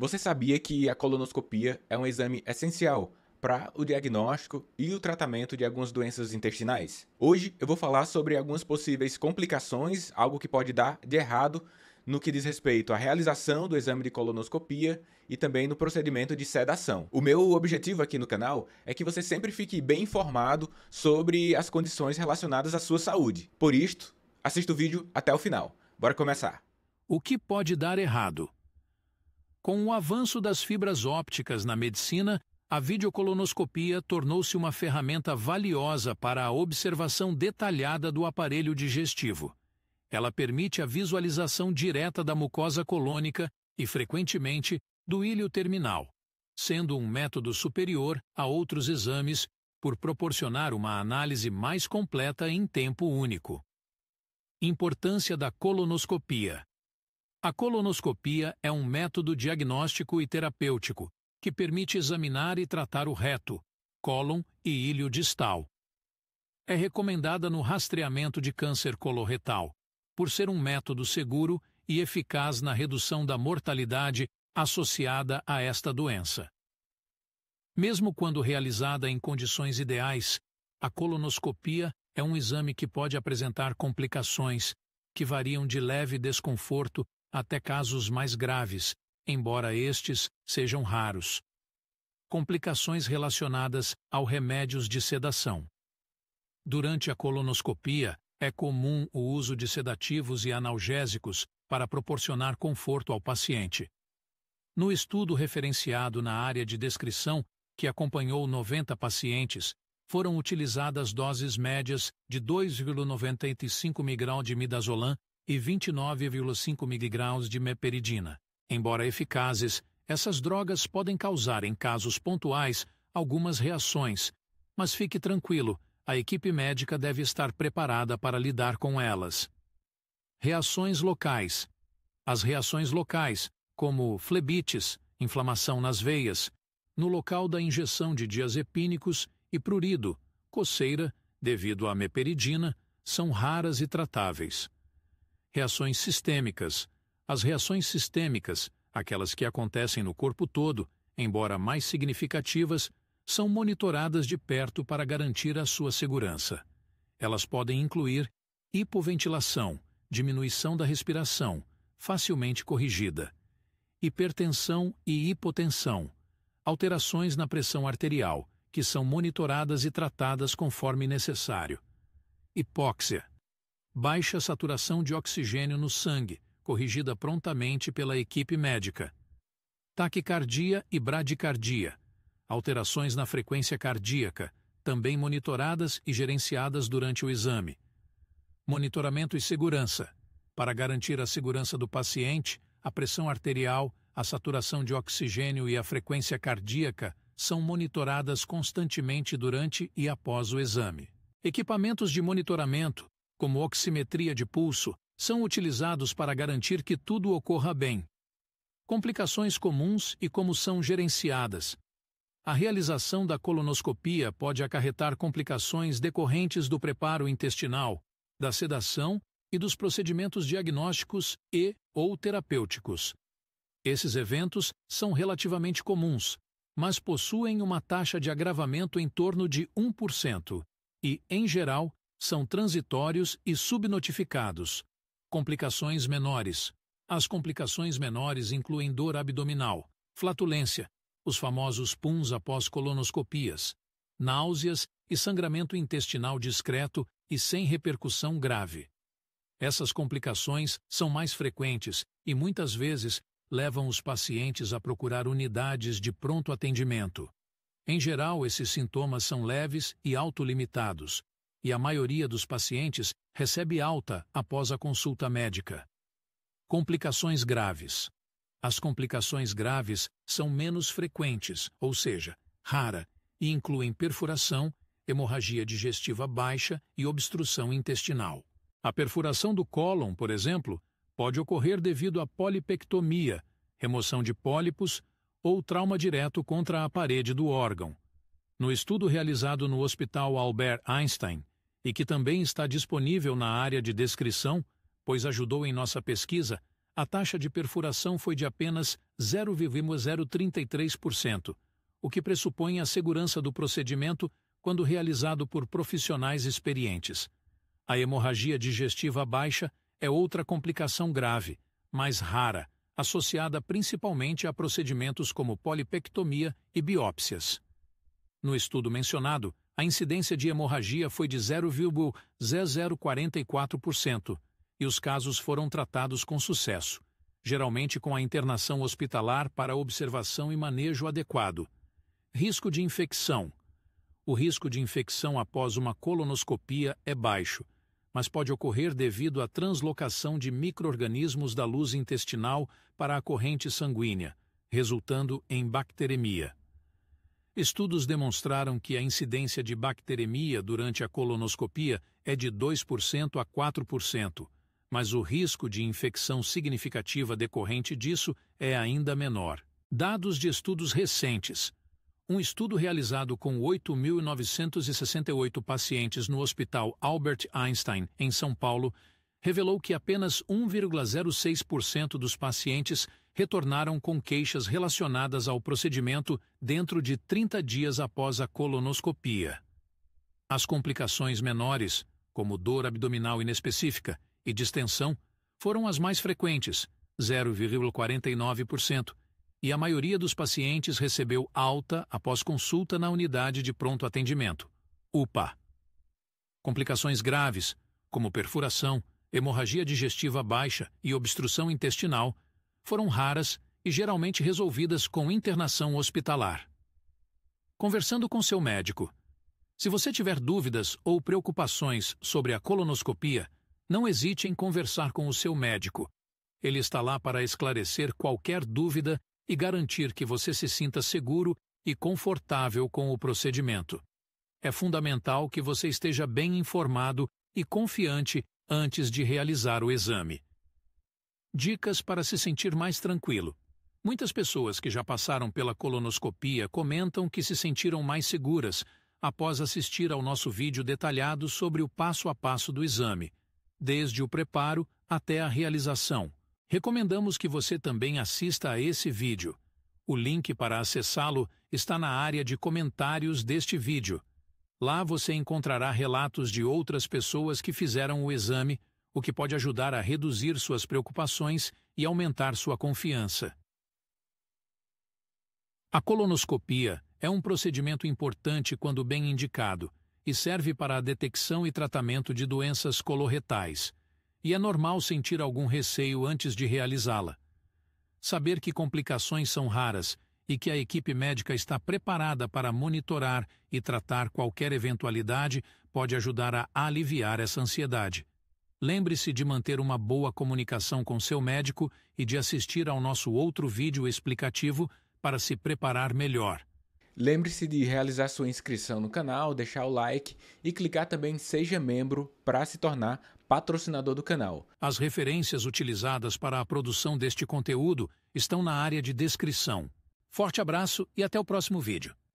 Você sabia que a colonoscopia é um exame essencial para o diagnóstico e o tratamento de algumas doenças intestinais? Hoje eu vou falar sobre algumas possíveis complicações, algo que pode dar de errado no que diz respeito à realização do exame de colonoscopia e também no procedimento de sedação. O meu objetivo aqui no canal é que você sempre fique bem informado sobre as condições relacionadas à sua saúde. Por isto, assista o vídeo até o final. Bora começar. O que pode dar errado? Com o avanço das fibras ópticas na medicina, a videocolonoscopia tornou-se uma ferramenta valiosa para a observação detalhada do aparelho digestivo. Ela permite a visualização direta da mucosa colônica e, frequentemente, do ilho terminal, sendo um método superior a outros exames por proporcionar uma análise mais completa em tempo único. Importância da colonoscopia a colonoscopia é um método diagnóstico e terapêutico que permite examinar e tratar o reto, cólon e ilho distal. É recomendada no rastreamento de câncer coloretal, por ser um método seguro e eficaz na redução da mortalidade associada a esta doença. Mesmo quando realizada em condições ideais, a colonoscopia é um exame que pode apresentar complicações, que variam de leve desconforto até casos mais graves, embora estes sejam raros. Complicações relacionadas ao remédios de sedação. Durante a colonoscopia, é comum o uso de sedativos e analgésicos para proporcionar conforto ao paciente. No estudo referenciado na área de descrição, que acompanhou 90 pacientes, foram utilizadas doses médias de 2,95 mg de midazolam e 29,5 mg de meperidina. Embora eficazes, essas drogas podem causar, em casos pontuais, algumas reações, mas fique tranquilo, a equipe médica deve estar preparada para lidar com elas. Reações locais: As reações locais, como flebites, inflamação nas veias, no local da injeção de diazepínicos e prurido, coceira, devido à meperidina, são raras e tratáveis reações sistêmicas. As reações sistêmicas, aquelas que acontecem no corpo todo, embora mais significativas, são monitoradas de perto para garantir a sua segurança. Elas podem incluir hipoventilação, diminuição da respiração, facilmente corrigida, hipertensão e hipotensão, alterações na pressão arterial, que são monitoradas e tratadas conforme necessário, hipóxia, baixa saturação de oxigênio no sangue, corrigida prontamente pela equipe médica. Taquicardia e bradicardia. Alterações na frequência cardíaca, também monitoradas e gerenciadas durante o exame. Monitoramento e segurança. Para garantir a segurança do paciente, a pressão arterial, a saturação de oxigênio e a frequência cardíaca são monitoradas constantemente durante e após o exame. Equipamentos de monitoramento como oximetria de pulso, são utilizados para garantir que tudo ocorra bem. Complicações comuns e como são gerenciadas. A realização da colonoscopia pode acarretar complicações decorrentes do preparo intestinal, da sedação e dos procedimentos diagnósticos e ou terapêuticos. Esses eventos são relativamente comuns, mas possuem uma taxa de agravamento em torno de 1%, e, em geral, são transitórios e subnotificados. Complicações menores. As complicações menores incluem dor abdominal, flatulência, os famosos puns após colonoscopias, náuseas e sangramento intestinal discreto e sem repercussão grave. Essas complicações são mais frequentes e muitas vezes levam os pacientes a procurar unidades de pronto atendimento. Em geral, esses sintomas são leves e autolimitados, e a maioria dos pacientes recebe alta após a consulta médica. Complicações graves. As complicações graves são menos frequentes, ou seja, rara, e incluem perfuração, hemorragia digestiva baixa e obstrução intestinal. A perfuração do cólon, por exemplo, pode ocorrer devido à polipectomia, remoção de pólipos ou trauma direto contra a parede do órgão. No estudo realizado no Hospital Albert Einstein, e que também está disponível na área de descrição, pois ajudou em nossa pesquisa, a taxa de perfuração foi de apenas 0,033%, o que pressupõe a segurança do procedimento quando realizado por profissionais experientes. A hemorragia digestiva baixa é outra complicação grave, mas rara, associada principalmente a procedimentos como polipectomia e biópsias. No estudo mencionado, a incidência de hemorragia foi de 0,0044% e os casos foram tratados com sucesso, geralmente com a internação hospitalar para observação e manejo adequado. Risco de infecção. O risco de infecção após uma colonoscopia é baixo, mas pode ocorrer devido à translocação de microorganismos da luz intestinal para a corrente sanguínea, resultando em bacteremia. Estudos demonstraram que a incidência de bacteremia durante a colonoscopia é de 2% a 4%, mas o risco de infecção significativa decorrente disso é ainda menor. Dados de estudos recentes. Um estudo realizado com 8.968 pacientes no Hospital Albert Einstein, em São Paulo, revelou que apenas 1,06% dos pacientes retornaram com queixas relacionadas ao procedimento dentro de 30 dias após a colonoscopia. As complicações menores, como dor abdominal inespecífica e distensão, foram as mais frequentes, 0,49%, e a maioria dos pacientes recebeu alta após consulta na unidade de pronto atendimento, UPA. Complicações graves, como perfuração, hemorragia digestiva baixa e obstrução intestinal, foram raras e geralmente resolvidas com internação hospitalar. Conversando com seu médico, se você tiver dúvidas ou preocupações sobre a colonoscopia, não hesite em conversar com o seu médico. Ele está lá para esclarecer qualquer dúvida e garantir que você se sinta seguro e confortável com o procedimento. É fundamental que você esteja bem informado e confiante antes de realizar o exame. Dicas para se sentir mais tranquilo. Muitas pessoas que já passaram pela colonoscopia comentam que se sentiram mais seguras após assistir ao nosso vídeo detalhado sobre o passo a passo do exame, desde o preparo até a realização. Recomendamos que você também assista a esse vídeo. O link para acessá-lo está na área de comentários deste vídeo. Lá você encontrará relatos de outras pessoas que fizeram o exame o que pode ajudar a reduzir suas preocupações e aumentar sua confiança. A colonoscopia é um procedimento importante quando bem indicado e serve para a detecção e tratamento de doenças coloretais, e é normal sentir algum receio antes de realizá-la. Saber que complicações são raras e que a equipe médica está preparada para monitorar e tratar qualquer eventualidade pode ajudar a aliviar essa ansiedade. Lembre-se de manter uma boa comunicação com seu médico e de assistir ao nosso outro vídeo explicativo para se preparar melhor. Lembre-se de realizar sua inscrição no canal, deixar o like e clicar também em Seja Membro para se tornar patrocinador do canal. As referências utilizadas para a produção deste conteúdo estão na área de descrição. Forte abraço e até o próximo vídeo.